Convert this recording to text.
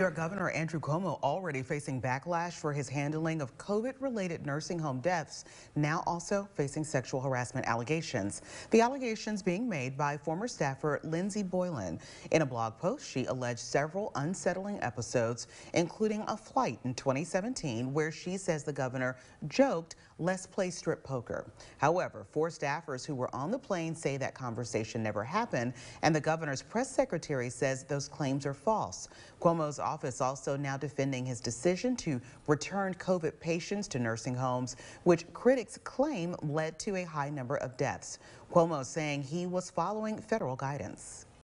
New York Governor Andrew Cuomo already facing backlash for his handling of COVID-related nursing home deaths, now also facing sexual harassment allegations. The allegations being made by former staffer Lindsay Boylan. In a blog post, she alleged several unsettling episodes, including a flight in 2017 where she says the governor joked, let's play strip poker. However, four staffers who were on the plane say that conversation never happened, and the governor's press secretary says those claims are false. Cuomo's office also now defending his decision to return COVID patients to nursing homes, which critics claim led to a high number of deaths. Cuomo saying he was following federal guidance.